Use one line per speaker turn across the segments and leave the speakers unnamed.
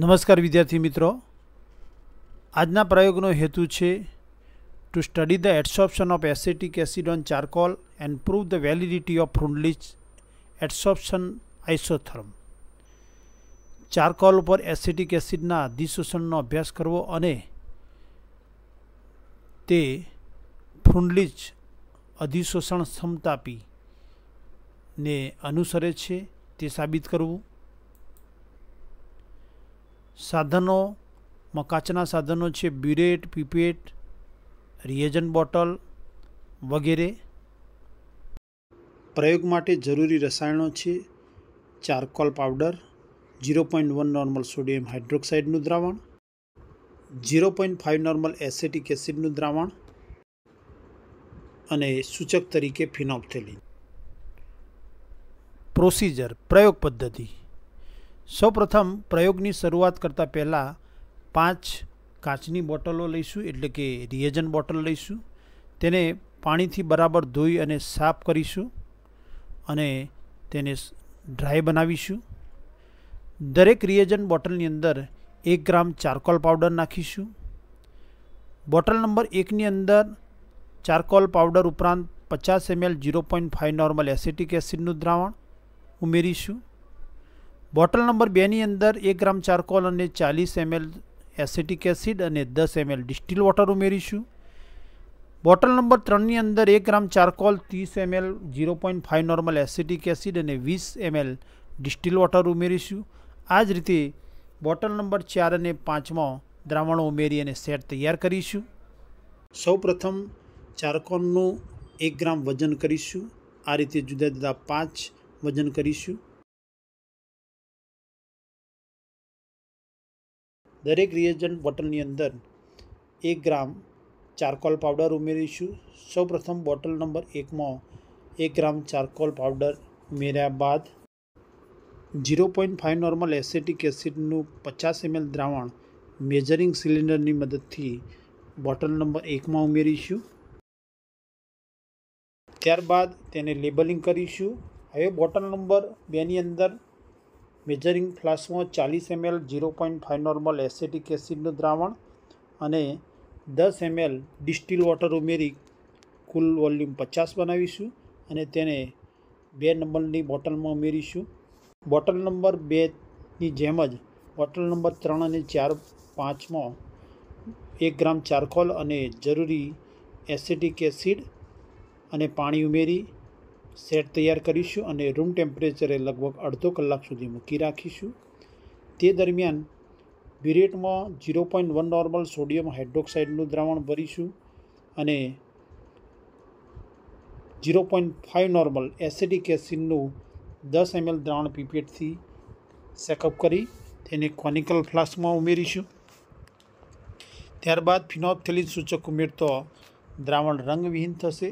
નમસ્કાર વિદ્યાર્થી મિત્રો આજના પ્રયોગનો હેતુ છે to study the adsorption of acetic acid on charcoal and prove the validity of Freundlich adsorption isotherm charcoal ઉપર એસિટિક એસિડના દિશોષણનો અભ્યાસ કરવો અને તે ફ્રુન્ડલિચ અધિશોષણ ક્ષમતાપીને અનુસરે છે તે સાબિત કરવું સાધનોમાં કાચના સાધનો છે બ્યુરેટ પીપેટ રિએજન બોટલ વગેરે પ્રયોગ માટે જરૂરી રસાયણો છે charcoal powder zero point one normal sodium હાઇડ્રોક્સાઇડનું દ્રાવણ zero point five normal acetic એસિડનું દ્રાવણ અને સૂચક તરીકે ફિનોપ્થેલિન પ્રોસિજર પ્રયોગ પદ્ધતિ સૌપ્રથમ પ્રયોગની શરૂઆત કરતાં પહેલાં પાંચ કાચની બોટલો લઈશું એટલે કે રિએજન બોટલ લઈશું તેને પાણીથી બરાબર ધોઈ અને સાફ કરીશું અને તેને ડ્રાય બનાવીશું દરેક રિએજન બોટલની અંદર એક ગ્રામ ચારકોલ પાવડર નાખીશું બોટલ નંબર એકની અંદર ચારકોલ પાવડર ઉપરાંત પચાસ ml zero point five normal acetic એસિડનું દ્રાવણ ઉમેરીશું બોટલ નંબર બેની અંદર એક ગ્રામ ચારકોલ અને ચાલીસ એમએલ એસિટિક એસિડ અને દસ એમએલ ડિસ્ટિલ વોટર ઉમેરીશું બોટલ નંબર ત્રણની અંદર એક ગ્રામ ચારકોલ ત્રીસ ml zero point five normal acetic acid અને વીસ એમએલ ડિસ્ટિલ વોટર ઉમેરીશું આ જ રીતે બોટલ નંબર ચાર અને પાંચમાં દ્રાવણો ઉમેરી અને સેટ તૈયાર કરીશું સૌ પ્રથમ ચારકોલનું એક ગ્રામ વજન કરીશું આ રીતે જુદા જુદા પાંચ વજન કરીશું દરેક રિએજન્ટ બોટલની અંદર એક ગ્રામ ચારકોલ પાવડર ઉમેરીશું સૌપ્રથમ બોટલ નંબર એકમાં એક ગ્રામ ચારકોલ પાવડર ઉમેર્યા બાદ zero point five normal acetic એસિડનું પચાસ એમએલ દ્રાવણ મેજરિંગ સિલિન્ડરની મદદથી બોટલ નંબર એકમાં ઉમેરીશું ત્યારબાદ તેને લેબલિંગ કરીશું હવે બોટલ નંબર બેની અંદર મેજરિંગ ફ્લાસ્કમાં ચાલીસ ml zero point five normal acetic એસિડનું દ્રાવણ અને દસ એમએલ ડિસ્ટિલ વોટર ઉમેરી કુલ વોલ્યુમ પચાસ બનાવીશું અને તેને બે નંબરની બોટલમાં ઉમેરીશું બોટલ નંબર બેની જેમ જ બોટલ નંબર ત્રણ અને ચાર પાંચમાં એક ગ્રામ ચારકોલ અને જરૂરી એસિટિક એસિડ અને પાણી ઉમેરી સેટ તૈયાર કરીશું અને રૂમ ટેમ્પરેચરે લગભગ અડધો કલાક સુધી મૂકી રાખીશું તે દરમિયાન બ્યુરેટમાં zero point one normal sodium હાઇડ્રોક્સાઇડનું દ્રાવણ ભરીશું અને zero point five normal acidic એસિડનું દસ એમએલ દ્રાવણ પીપીએટથી સેકઅપ કરી તેને કોનિકલ ફ્લાસ્કમાં ઉમેરીશું ત્યારબાદ ફિનોપ્થેલિન સૂચક ઉમેરતો દ્રાવણ રંગવિહીન થશે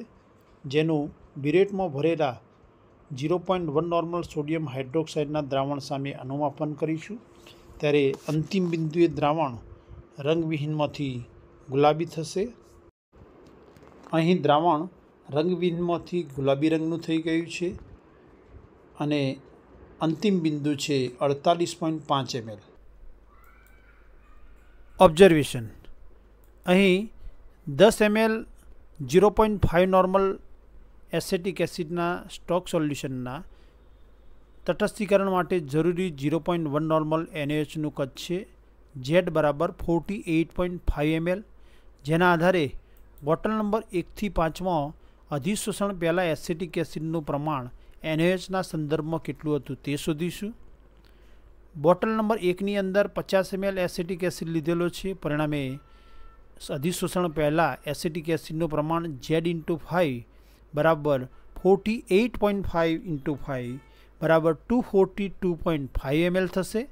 જેનું બિરેટમાં ભરેલા zero point one normal sodium હાઇડ્રોક્સાઇડના દ્રાવણ સામે અનુમાપન કરીશું ત્યારે અંતિમ બિંદુએ દ્રાવણ રંગવિહીનમાંથી ગુલાબી થશે અહીં દ્રાવણ રંગવિહીનમાંથી ગુલાબી રંગનું થઈ ગયું છે અને અંતિમ બિંદુ છે અડતાલીસ પોઈન્ટ પાંચ એમએલ ઓબ્ઝર્વેશન અહીં દસ ml zero point five normal acetic એસિડના સ્ટોક સોલ્યુશનના તટસ્થીકરણ માટે જરૂરી ઝીરો પોઈન્ટ વન નોર્મલ એનએચનું કદ છે ઝેડ બરાબર forty eight point five ml જેના આધારે બોટલ નંબર એકથી પાંચમાં અધિશોષણ પહેલાં એસિટિક એસિડનું પ્રમાણ એનએચના સંદર્ભમાં કેટલું હતું તે શોધીશું બોટલ નંબર એકની અંદર પચાસ એમએલ એસિટિક એસિડ લીધેલો છે પરિણામે અધિશોષણ પહેલાં એસિટિક એસિડનું પ્રમાણ ઝેડ ઇન્ટુ ફાઇવ बराबर 48.5 * 5 = 242.5 ml થશે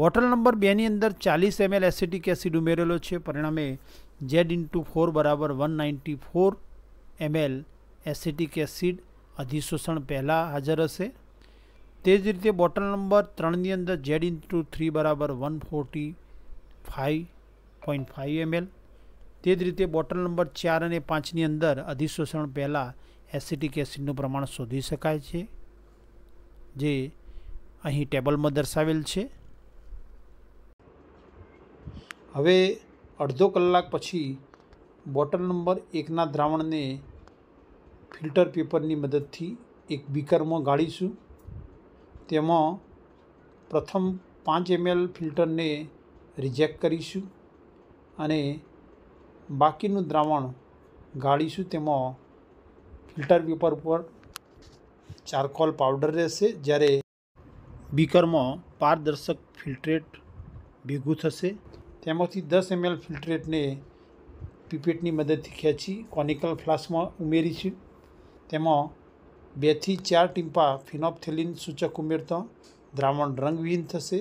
બોટલ નંબર 2 ની અંદર 40 ml એસિટીક એસિડ ઉમેરેલો છે પરિણામે z * 4 = 194 ml એસિટીક એસિડ અધિશોષણ પહેલા હાજર હશે તે જ રીતે બોટલ નંબર 3 ની અંદર z * 3 = 145.5 ml તે જ રીતે બોટલ નંબર ચાર અને પાંચની અંદર અધિશોષણ પહેલાં એસિટિક એસિડનું પ્રમાણ શોધી શકાય છે જે અહીં ટેબલમાં દર્શાવેલ છે હવે અડધો કલાક પછી બોટલ નંબર એકના દ્રાવણને ફિલ્ટર પેપરની મદદથી એક બીકરમાં ગાળીશું તેમાં પ્રથમ પાંચ એમએલ ફિલ્ટરને રિજેક્ટ કરીશું અને બાકીનું દ્રાવણ ગાળીશું તેમાં ફિલ્ટર પેપર ઉપર ચારકોલ પાવડર રહેશે જ્યારે બીકરમાં પારદર્શક ફિલ્ટ્રેટ ભેગું થશે તેમાંથી દસ એમએલ ફિલ્ટ્રેટને પીપેટની મદદથી ખેંચી કોનિકલ ફ્લાસ્કમાં ઉમેરીશું તેમાં બેથી ચાર ટીમ્પા ફિનોપથેલિન સૂચક ઉમેરતા દ્રાવણ રંગવિહીન થશે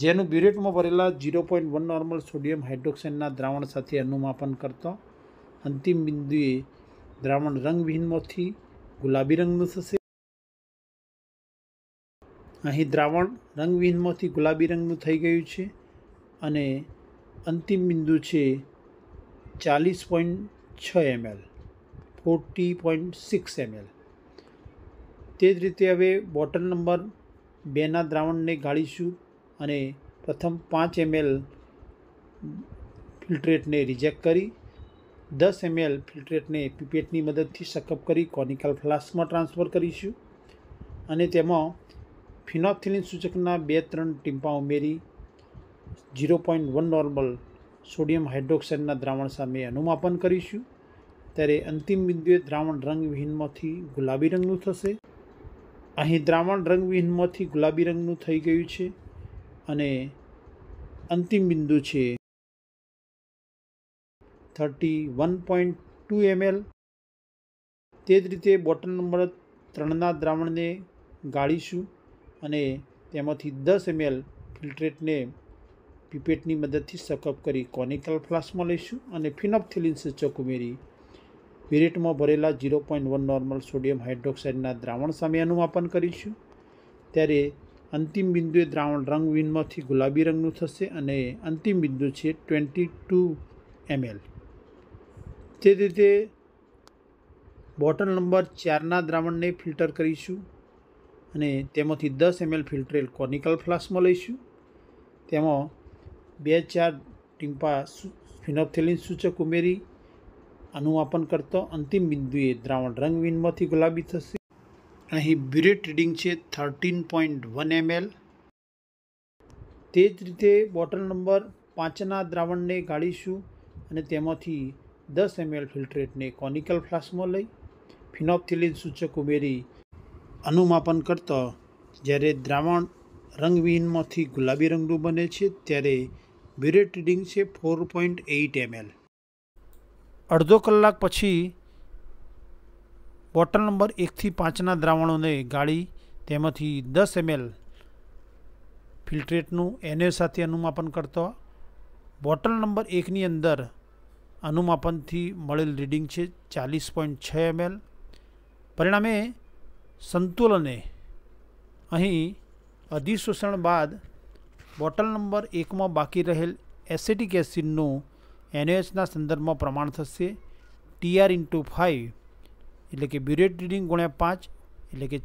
જેનું બ્યુરેટમાં ભરેલા zero point one normal sodium હાઇડ્રોક્સાઇડના દ્રાવણ સાથે અનુમાપન કરતો અંતિમ બિંદુએ દ્રાવણ રંગવિહીનમાંથી ગુલાબી રંગનું થશે અહીં દ્રાવણ રંગવિહીનમાંથી ગુલાબી રંગનું થઈ ગયું છે અને અંતિમ બિંદુ છે ચાલીસ પોઈન્ટ છ ml forty point six ml તે જ રીતે હવે બોટલ નંબર બેના દ્રાવણને ગાળીશું અને પ્રથમ પાંચ એમએલ ફિલ્ટ્રેટને રિજેક્ટ કરી દસ એમએલ ફિલ્ટ્રેટને પીપેટની મદદથી સકઅપ કરી કોનિકલ ફ્લાસ્કમાં ટ્રાન્સફર કરીશું અને તેમાં ફિનોથિલિન સૂચકના બે ત્રણ ટીમ્પા ઉમેરી zero point one normal sodium હાઇડ્રોક્સાઇડના દ્રાવણ સામે અનુમાપન કરીશું ત્યારે અંતિમ બિંદુએ દ્રાવણ રંગવિહીનમાંથી ગુલાબી રંગનું થશે અહીં દ્રાવણ રંગવિહીનમાંથી ગુલાબી રંગનું થઈ ગયું છે અને અંતિમ બિંદુ છે thirty one point two ml તે જ રીતે બોટલ નંબર ત્રણના દ્રાવણને ગાળીશું અને તેમાંથી દસ એમએલ ફિલ્ટ્રેટને પીપેટની મદદથી સકઅપ કરી કોનિકલ ફ્લાસ્કમાં લઈશું અને ફિનોપ્થિલિન સૂચક ઉમેરી પિરેટમાં ભરેલા zero point one normal sodium હાઇડ્રોક્સાઇડના દ્રાવણ સામે અનુમાપન કરીશું ત્યારે અંતિમ બિંદુએ દ્રાવણ રંગ રંગવીનમાંથી ગુલાબી રંગનું થશે અને અંતિમ બિંદુ છે ટ્વેન્ટી ટુ એમએલ તે રીતે બોટલ નંબર ચારના દ્રાવણને ફિલ્ટર કરીશું અને તેમાંથી દસ એમએલ ફિલ્ટરેલ કોનિકલ ફ્લાસ્કમાં લઈશું તેમાં બે ચાર ટીમ્પા ફિનોપ્થેલિન સૂચક ઉમેરી અનુમાપન કરતો અંતિમ બિંદુએ દ્રાવણ રંગવીનમાંથી ગુલાબી થશે અહીં બ્યુરેટ રીડિંગ છે થર્ટીન પોઈન્ટ વન એમએલ તે જ રીતે બોટલ નંબર પાંચના દ્રાવણને ગાળીશું અને તેમાંથી દસ એમએલ ફિલ્ટ્રેટને કોનિકલ ફ્લાસ્કમાં લઈ ફિનોપ્થિલિન સૂચક ઉમેરી અનુમાપન કરતા જ્યારે દ્રાવણ રંગવિહીનમાંથી ગુલાબી રંગનું બને છે ત્યારે બ્યુરેટ રીડિંગ છે ફોર પોઈન્ટ એઇટ એમએલ અડધો કલાક પછી બોટલ નંબર એકથી પાંચના દ્રાવણોને ગાળી તેમાંથી દસ એમએલ ફિલ્ટ્રેટનું એને સાથે અનુમાપન કરતો બોટલ નંબર એકની અંદર અનુમાપનથી મળેલ રીડિંગ છે ચાલીસ પોઈન્ટ છ એમએલ પરિણામે સંતુલને અહીં અધિશોષણ બાદ બોટલ નંબર એકમાં બાકી રહેલ એસેટિક એસિડનું એનએચના સંદર્ભમાં પ્રમાણ થશે ટીઆર ઇન્ટુ ફાઇવ એટલે કે બ્યુરેટ રીડિંગ ગુણ્યા 5 એટલે કે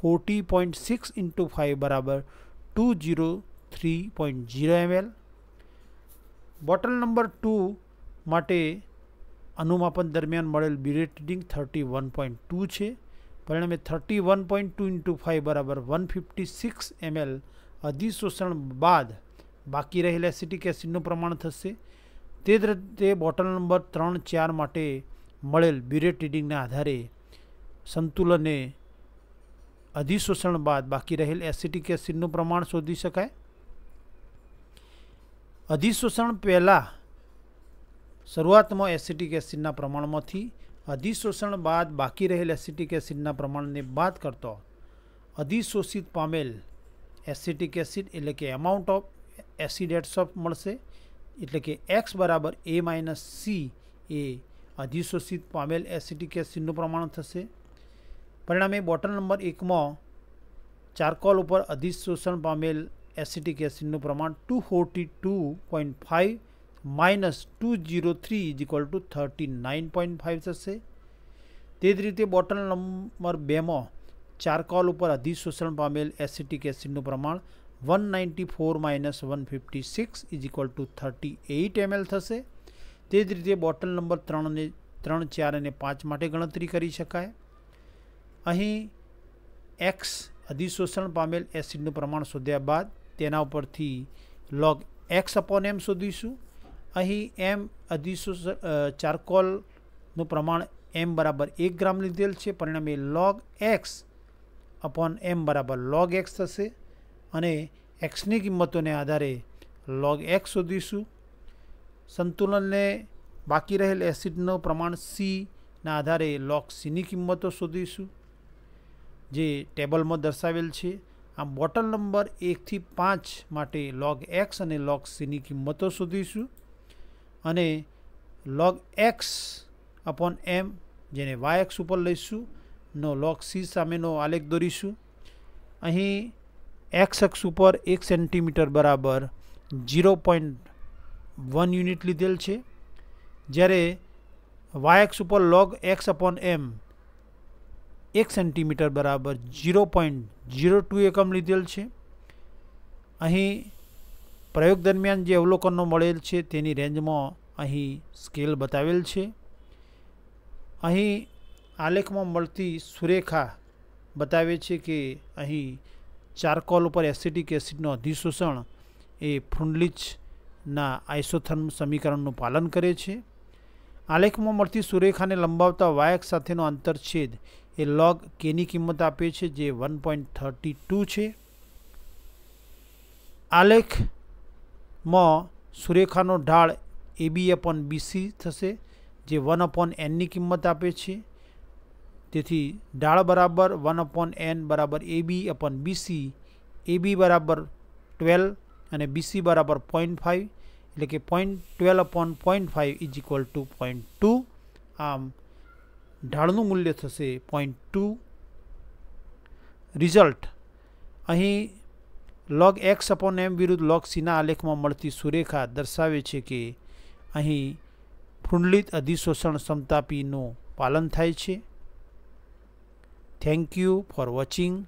40.6 * 5 = 203.0 ml બોટલ નંબર 2 માટે અનુમાપન દરમિયાન મળેલ બ્યુરેટ રીડિંગ 31.2 છે પરિણામે 31.2 * 5 = 156 ml અધિશોષણ બાદ બાકી રહેલા સિટીકે સિંદુ પ્રમાણ થશે તે રીતે બોટલ નંબર 3 4 માટે मेल ब्यूरेट रीडिंग आधार संतुलने अधिशोषण बाद बाकी रहे एसिटिक एसिडन प्रमाण शोधी शक अधिशोषण पहला शुरुआत में एसिटिक एसिड प्रमाण में थी अधिशोषण बाद बाकी रहे एसिटिक एसिडना प्रमाण ने बात करता अधिशोषित पमेल एसिटिक एसिड एट्ल के एमाउंट ऑफ एसिड एड्स ऑफ मैं इतने के एक्स बराबर ए माइनस सी ए અધીશોષિત પોમેલ એસિડિકએસનું પ્રમાણન થશે પરિણામે બોટલ નંબર 1 માં charcoal ઉપર અધિશોષણ પોમેલ એસિડિકએસનું પ્રમાણ 242.5 - 203 = 39.5 થશે તે જ રીતે બોટલ નંબર 2 માં charcoal ઉપર અધિશોષણ પોમેલ એસિડિકએસનું પ્રમાણ 194 - 156 = 38 ml થશે તે જ રીતે બોટલ નંબર ત્રણને ત્રણ ચાર અને પાંચ માટે ગણતરી કરી શકાય અહીં એક્સ અધિશોષણ પામેલ એસિડનું પ્રમાણ શોધ્યા બાદ તેના ઉપરથી લોગ એક્સ અપોન એમ શોધીશું અહીં એમ અધિશોષ ચારકોલનું પ્રમાણ એમ બરાબર એક ગ્રામ લીધેલ છે પરિણામે લોગ એક્સ અપોન એમ બરાબર લોગ એક્સ થશે અને એક્સની કિંમતોને આધારે લોગ એક્સ શોધીશું સંતુલનને બાકી રહેલ એસિડનો પ્રમાણ સીના આધારે લોક સીની કિંમતો શોધીશું જે ટેબલમાં દર્શાવેલ છે આમ બોટલ નંબર એકથી પાંચ માટે લોગ એક્સ અને લોગ સીની કિંમતો શોધીશું અને લોગ એક્સ અપોન એમ જેને વાય એક્સ ઉપર લઈશું નો લોગ સી સામેનો આલેખ દોરીશું અહીં એક્સ અક્ષ ઉપર એક સેન્ટીમીટર બરાબર ઝીરો પોઈન્ટ વન યુનિટ લીધેલ છે જ્યારે વાય એક્સ ઉપર લોગ એક્સ અપોન એમ એક સેન્ટીમીટર બરાબર ઝીરો પોઈન્ટ ઝીરો ટુ એકમ લીધેલ છે અહીં પ્રયોગ દરમિયાન જે અવલોકનો મળેલ છે તેની રેન્જમાં અહીં સ્કેલ બતાવેલ છે અહીં આલેખમાં મળતી સુરેખા બતાવે છે કે અહીં ચારકોલ ઉપર એસિડિક એસિડનું અધિશોષણ એ ફુંડલીચ ના આઇસોથર્મ સમીકરણનું પાલન કરે છે આલેખમાં મળતી સુરેખાને લંબાવતા વાયક સાથેનો આંતરછેદ એ લોગ કેની કિંમત આપે છે જે વન પોઈન્ટ થર્ટી ટુ છે આલેખમાં સુરેખાનો ઢાળ એબી અપોન બીસી થશે જે વન અપોન એનની કિંમત આપે છે તેથી ઢાળ બરાબર વન અપોન એન બરાબર એબી અપોન બીસી એબી બરાબર ટ્વેલ્વ અને બીસી બરાબર પોઈન્ટ ફાઇવ એટલે કે point twelve upon point five is equal to point two આમ ઢાળનું મૂલ્ય થશે પોઈન્ટ ટુ રિઝલ્ટ અહીં લોગ એક્સ અપોન એમ વિરુદ્ધ લોગ સીના આલેખમાં મળતી સુરેખા દર્શાવે છે કે અહીં ફૂંડલિત અધિશોષણ સમતાપીનું પાલન થાય છે થેન્ક યુ ફોર વોચિંગ